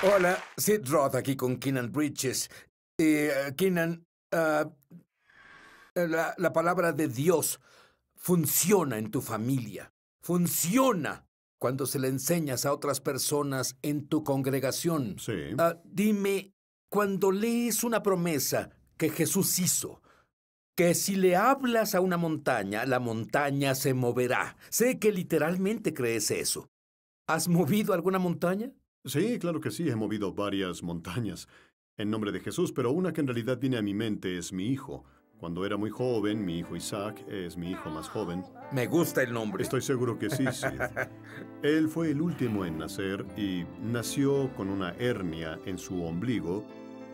Hola, Sid Roth aquí con Keenan Bridges. Eh, Kenan, Keenan, ah, eh, la, palabra de Dios funciona en tu familia. Funciona cuando se la enseñas a otras personas en tu congregación. Sí. Ah, dime, cuando lees una promesa que Jesús hizo, que si le hablas a una montaña, la montaña se moverá. Sé que literalmente crees eso. ¿Has movido alguna montaña? Sí, claro que sí, he movido varias montañas en nombre de Jesús, pero una que en realidad viene a mi mente es mi hijo. Cuando era muy joven, mi hijo Isaac es mi hijo más joven. Me gusta el nombre. Estoy seguro que sí, sí. Él fue el último en nacer y nació con una hernia en su ombligo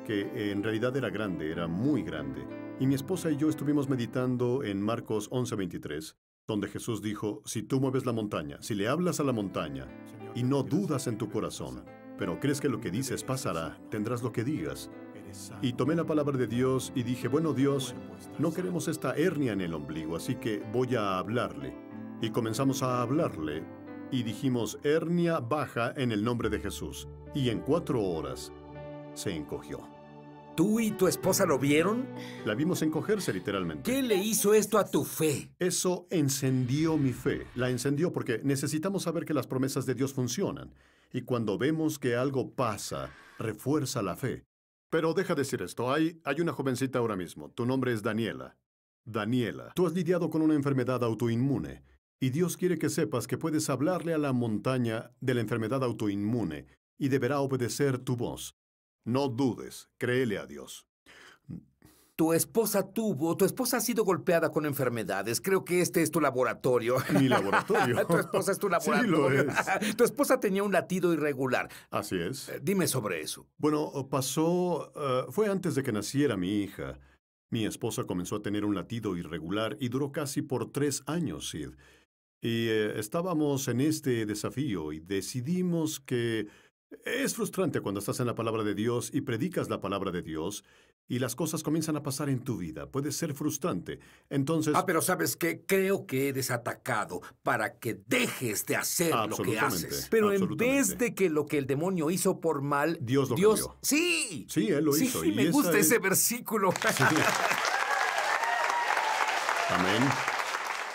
que eh, en realidad era grande, era muy grande. Y mi esposa y yo estuvimos meditando en Marcos 11:23 donde Jesús dijo, si tú mueves la montaña, si le hablas a la montaña y no dudas en tu corazón, pero crees que lo que dices pasará, tendrás lo que digas. Y tomé la palabra de Dios y dije, bueno Dios, no queremos esta hernia en el ombligo, así que voy a hablarle. Y comenzamos a hablarle y dijimos, hernia baja en el nombre de Jesús. Y en cuatro horas se encogió. ¿Tú y tu esposa lo vieron? La vimos encogerse literalmente. ¿Qué le hizo esto a tu fe? Eso encendió mi fe. La encendió porque necesitamos saber que las promesas de Dios funcionan. Y cuando vemos que algo pasa, refuerza la fe. Pero deja decir esto. Hay, hay una jovencita ahora mismo. Tu nombre es Daniela. Daniela, tú has lidiado con una enfermedad autoinmune. Y Dios quiere que sepas que puedes hablarle a la montaña de la enfermedad autoinmune y deberá obedecer tu voz. No dudes, créele a Dios. Tu esposa tuvo, tu esposa ha sido golpeada con enfermedades. Creo que este es tu laboratorio. Mi laboratorio. tu esposa es tu laboratorio. Sí, lo es. tu esposa tenía un latido irregular. Así es. Eh, dime sobre eso. Bueno, pasó, eh, fue antes de que naciera mi hija. Mi esposa comenzó a tener un latido irregular y duró casi por tres años, Sid. Y eh, estábamos en este desafío y decidimos que es frustrante cuando estás en la palabra de Dios y predicas la palabra de Dios y las cosas comienzan a pasar en tu vida. Puede ser frustrante. Entonces... Ah, pero sabes que creo que he desatacado para que dejes de hacer lo que haces. Pero en vez de que lo que el demonio hizo por mal, Dios lo Dios, Sí. Sí, él lo hizo. Sí, me gusta ese versículo. Amén.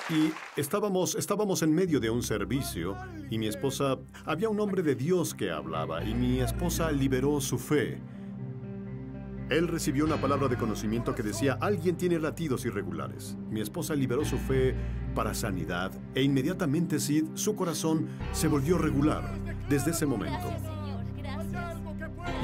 Y estábamos, estábamos en medio de un servicio y mi esposa, había un hombre de Dios que hablaba y mi esposa liberó su fe. Él recibió una palabra de conocimiento que decía, alguien tiene latidos irregulares. Mi esposa liberó su fe para sanidad e inmediatamente Sid, su corazón, se volvió regular desde ese momento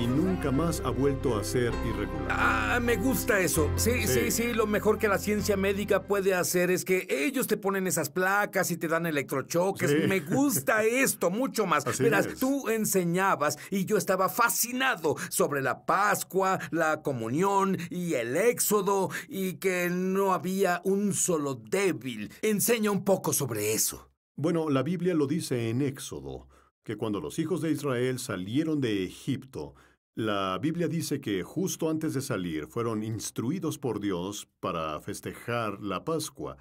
y nunca más ha vuelto a ser irregular. Ah, me gusta eso. Sí, sí, sí, lo mejor que la ciencia médica puede hacer es que ellos te ponen esas placas y te dan electrochoques. Me gusta esto mucho más. Mira, tú enseñabas y yo estaba fascinado sobre la Pascua, la comunión y el Éxodo y que no había un solo débil. Enseña un poco sobre eso. Bueno, la Biblia lo dice en Éxodo que cuando los hijos de Israel salieron de Egipto, la Biblia dice que justo antes de salir fueron instruidos por Dios para festejar la Pascua,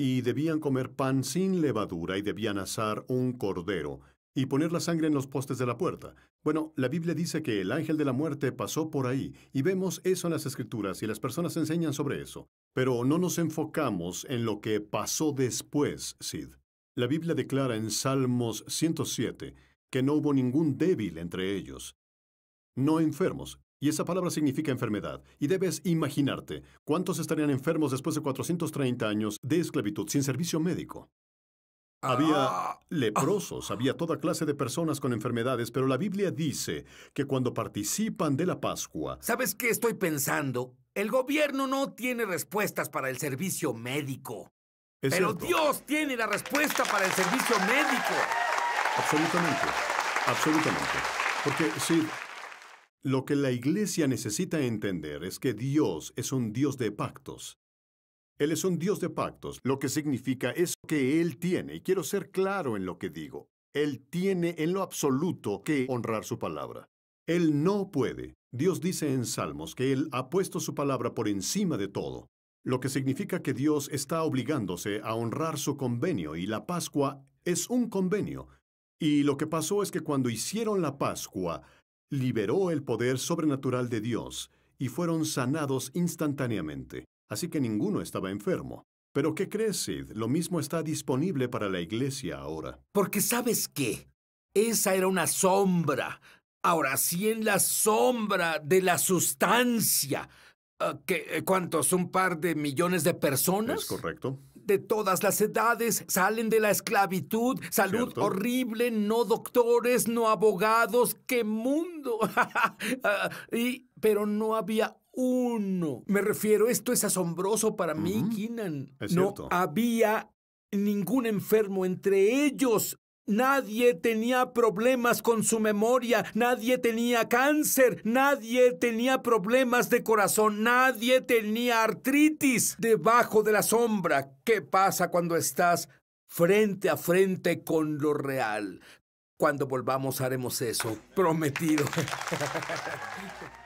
y debían comer pan sin levadura y debían asar un cordero y poner la sangre en los postes de la puerta. Bueno, la Biblia dice que el ángel de la muerte pasó por ahí, y vemos eso en las escrituras y las personas enseñan sobre eso, pero no nos enfocamos en lo que pasó después, Sid. La Biblia declara en Salmos 107 que no hubo ningún débil entre ellos. No enfermos, y esa palabra significa enfermedad, y debes imaginarte cuántos estarían enfermos después de 430 años de esclavitud sin servicio médico. Había ah. leprosos, había toda clase de personas con enfermedades, pero la Biblia dice que cuando participan de la Pascua... ¿Sabes qué estoy pensando? El gobierno no tiene respuestas para el servicio médico. Pero Dios tiene la respuesta para el servicio médico. Absolutamente, absolutamente. Porque sí, lo que la iglesia necesita entender es que Dios es un Dios de pactos. Él es un Dios de pactos, lo que significa es que Él tiene, y quiero ser claro en lo que digo, Él tiene en lo absoluto que honrar su palabra. Él no puede. Dios dice en Salmos que Él ha puesto su palabra por encima de todo lo que significa que Dios está obligándose a honrar su convenio y la Pascua es un convenio. Y lo que pasó es que cuando hicieron la Pascua, liberó el poder sobrenatural de Dios y fueron sanados instantáneamente. Así que ninguno estaba enfermo. Pero ¿qué crees, Sid? Lo mismo está disponible para la iglesia ahora. Porque sabes qué? Esa era una sombra. Ahora sí en la sombra de la sustancia. Ah, eh, ¿Cuántos? ¿Un par de millones de personas? Es correcto. De todas las edades, salen de la esclavitud, salud horrible, no doctores, no abogados, ¡qué mundo! y, pero no había uno. Me refiero, esto es asombroso para mí, Kinan. no había ningún enfermo entre ellos. Nadie tenía problemas con su memoria, nadie tenía cáncer, nadie tenía problemas de corazón, nadie tenía artritis debajo de la sombra. ¿Qué pasa cuando estás frente a frente con lo real? Cuando volvamos haremos eso, prometido.